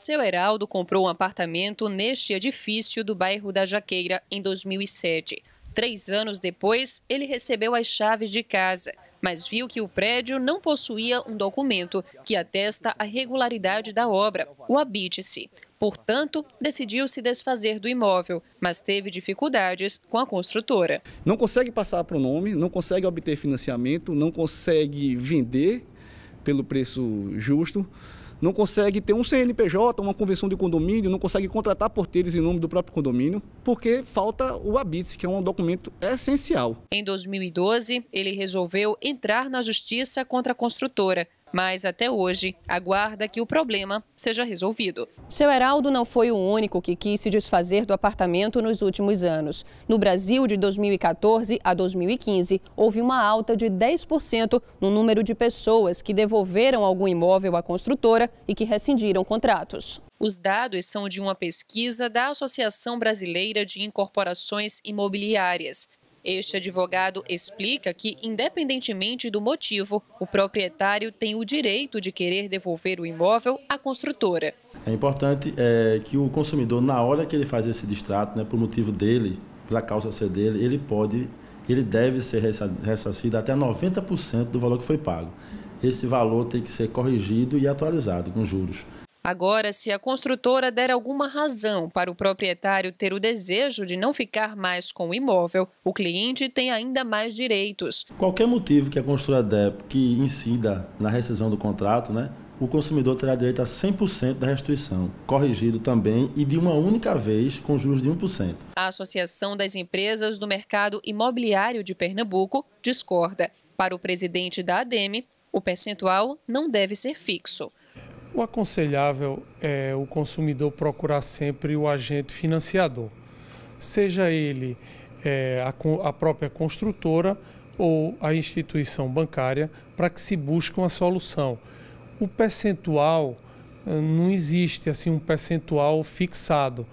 Seu Heraldo comprou um apartamento neste edifício do bairro da Jaqueira em 2007. Três anos depois, ele recebeu as chaves de casa, mas viu que o prédio não possuía um documento que atesta a regularidade da obra, o habite-se. Portanto, decidiu se desfazer do imóvel, mas teve dificuldades com a construtora. Não consegue passar para o nome, não consegue obter financiamento, não consegue vender pelo preço justo não consegue ter um CNPJ, uma convenção de condomínio, não consegue contratar porteiros em nome do próprio condomínio, porque falta o ABITS, que é um documento essencial. Em 2012, ele resolveu entrar na justiça contra a construtora mas até hoje aguarda que o problema seja resolvido. Seu Heraldo não foi o único que quis se desfazer do apartamento nos últimos anos. No Brasil, de 2014 a 2015, houve uma alta de 10% no número de pessoas que devolveram algum imóvel à construtora e que rescindiram contratos. Os dados são de uma pesquisa da Associação Brasileira de Incorporações Imobiliárias. Este advogado explica que, independentemente do motivo, o proprietário tem o direito de querer devolver o imóvel à construtora. É importante é, que o consumidor, na hora que ele faz esse distrato, né, por motivo dele, pela causa ser dele, ele pode, ele deve ser ressarcido até 90% do valor que foi pago. Esse valor tem que ser corrigido e atualizado com juros. Agora, se a construtora der alguma razão para o proprietário ter o desejo de não ficar mais com o imóvel, o cliente tem ainda mais direitos. Qualquer motivo que a construtora der que incida na rescisão do contrato, né, o consumidor terá direito a 100% da restituição, corrigido também e de uma única vez com juros de 1%. A Associação das Empresas do Mercado Imobiliário de Pernambuco discorda. Para o presidente da ADEME, o percentual não deve ser fixo. O aconselhável é o consumidor procurar sempre o agente financiador, seja ele é, a, a própria construtora ou a instituição bancária, para que se busque uma solução. O percentual eh, não existe assim um percentual fixado.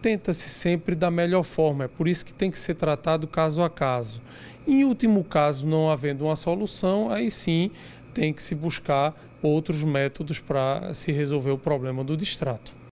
Tenta-se sempre da melhor forma, é por isso que tem que ser tratado caso a caso. Em último caso, não havendo uma solução, aí sim tem que se buscar outros métodos para se resolver o problema do distrato.